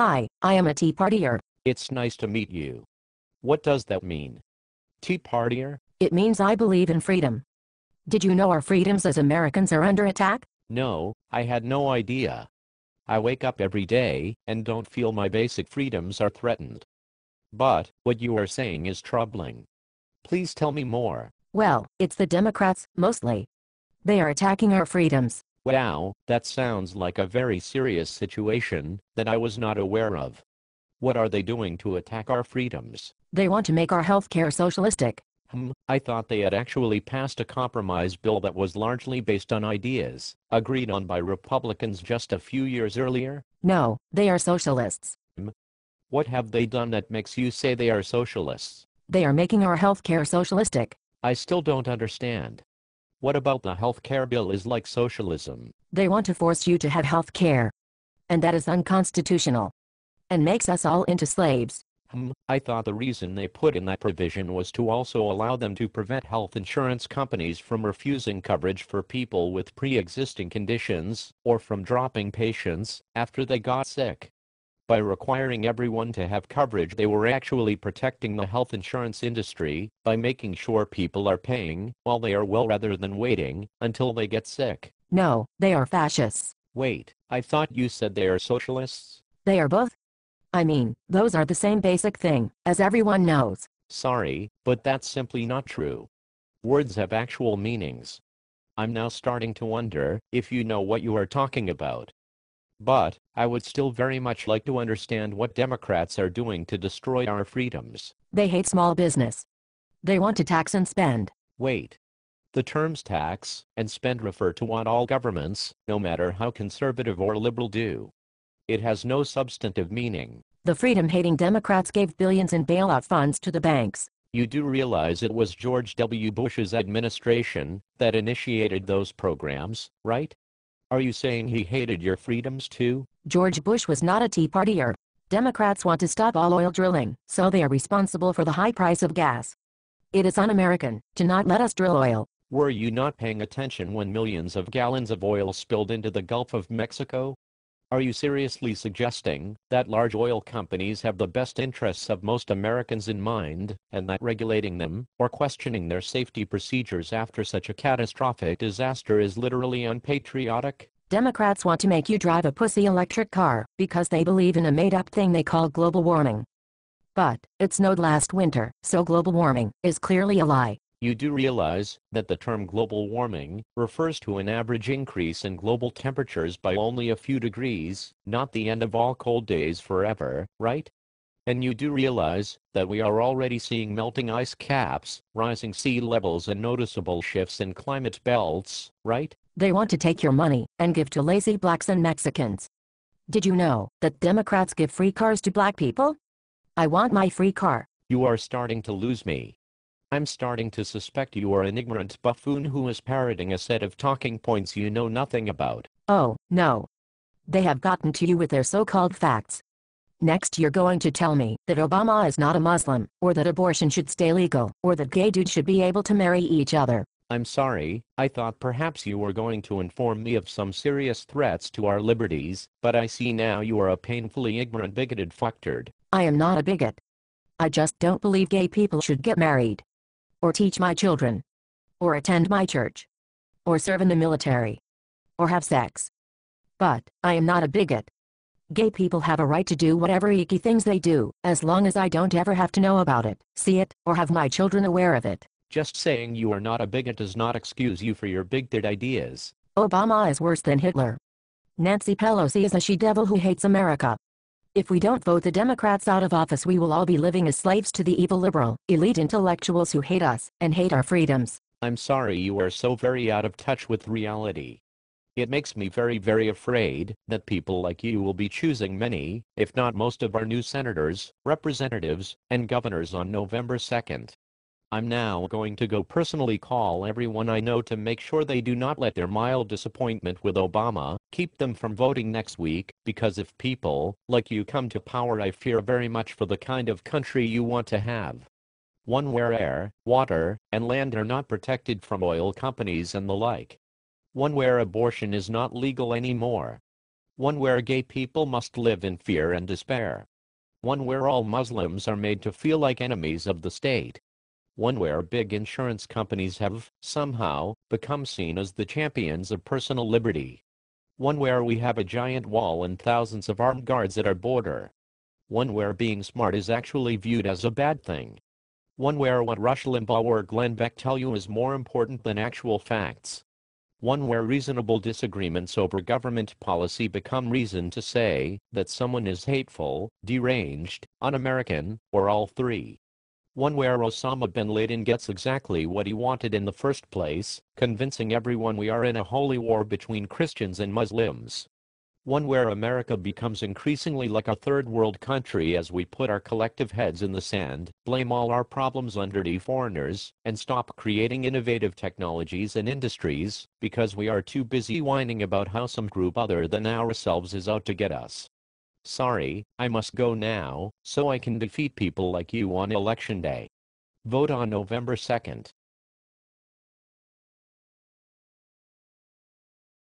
Hi, I am a Tea Partier. It's nice to meet you. What does that mean? Tea Partier? It means I believe in freedom. Did you know our freedoms as Americans are under attack? No, I had no idea. I wake up every day and don't feel my basic freedoms are threatened. But what you are saying is troubling. Please tell me more. Well, it's the Democrats, mostly. They are attacking our freedoms. Wow, that sounds like a very serious situation that I was not aware of. What are they doing to attack our freedoms? They want to make our healthcare socialistic. Hmm, I thought they had actually passed a compromise bill that was largely based on ideas agreed on by Republicans just a few years earlier. No, they are socialists. Hmm. What have they done that makes you say they are socialists? They are making our healthcare socialistic. I still don't understand. What about the health care bill is like socialism? They want to force you to have health care. And that is unconstitutional. And makes us all into slaves. Hmm, I thought the reason they put in that provision was to also allow them to prevent health insurance companies from refusing coverage for people with pre-existing conditions, or from dropping patients, after they got sick. By requiring everyone to have coverage they were actually protecting the health insurance industry by making sure people are paying while they are well rather than waiting until they get sick. No, they are fascists. Wait, I thought you said they are socialists? They are both. I mean, those are the same basic thing, as everyone knows. Sorry, but that's simply not true. Words have actual meanings. I'm now starting to wonder if you know what you are talking about. But, I would still very much like to understand what Democrats are doing to destroy our freedoms. They hate small business. They want to tax and spend. Wait. The terms tax and spend refer to what all governments, no matter how conservative or liberal, do. It has no substantive meaning. The freedom-hating Democrats gave billions in bailout funds to the banks. You do realize it was George W. Bush's administration that initiated those programs, right? Are you saying he hated your freedoms too? George Bush was not a Tea Partier. Democrats want to stop all oil drilling, so they are responsible for the high price of gas. It is un-American to not let us drill oil. Were you not paying attention when millions of gallons of oil spilled into the Gulf of Mexico? Are you seriously suggesting that large oil companies have the best interests of most Americans in mind, and that regulating them or questioning their safety procedures after such a catastrophic disaster is literally unpatriotic? Democrats want to make you drive a pussy electric car because they believe in a made up thing they call global warming. But, it snowed last winter, so global warming is clearly a lie. You do realize that the term global warming refers to an average increase in global temperatures by only a few degrees, not the end of all cold days forever, right? And you do realize that we are already seeing melting ice caps, rising sea levels and noticeable shifts in climate belts, right? They want to take your money and give to lazy blacks and Mexicans. Did you know that Democrats give free cars to black people? I want my free car. You are starting to lose me. I'm starting to suspect you are an ignorant buffoon who is parroting a set of talking points you know nothing about. Oh, no. They have gotten to you with their so-called facts. Next you're going to tell me that Obama is not a Muslim, or that abortion should stay legal, or that gay dudes should be able to marry each other. I'm sorry, I thought perhaps you were going to inform me of some serious threats to our liberties, but I see now you are a painfully ignorant bigoted fucktard. I am not a bigot. I just don't believe gay people should get married or teach my children, or attend my church, or serve in the military, or have sex. But, I am not a bigot. Gay people have a right to do whatever icky things they do, as long as I don't ever have to know about it, see it, or have my children aware of it. Just saying you are not a bigot does not excuse you for your bigoted ideas. Obama is worse than Hitler. Nancy Pelosi is a she-devil who hates America. If we don't vote the Democrats out of office we will all be living as slaves to the evil liberal, elite intellectuals who hate us, and hate our freedoms. I'm sorry you are so very out of touch with reality. It makes me very very afraid that people like you will be choosing many, if not most of our new senators, representatives, and governors on November 2nd. I'm now going to go personally call everyone I know to make sure they do not let their mild disappointment with Obama keep them from voting next week, because if people like you come to power I fear very much for the kind of country you want to have. One where air, water, and land are not protected from oil companies and the like. One where abortion is not legal anymore. One where gay people must live in fear and despair. One where all Muslims are made to feel like enemies of the state one where big insurance companies have, somehow, become seen as the champions of personal liberty. One where we have a giant wall and thousands of armed guards at our border. One where being smart is actually viewed as a bad thing. One where what Rush Limbaugh or Glenn Beck tell you is more important than actual facts. One where reasonable disagreements over government policy become reason to say that someone is hateful, deranged, un American, or all three one where Osama bin Laden gets exactly what he wanted in the first place, convincing everyone we are in a holy war between Christians and Muslims. One where America becomes increasingly like a third world country as we put our collective heads in the sand, blame all our problems on dirty foreigners, and stop creating innovative technologies and industries because we are too busy whining about how some group other than ourselves is out to get us. Sorry, I must go now, so I can defeat people like you on election day. Vote on November 2nd.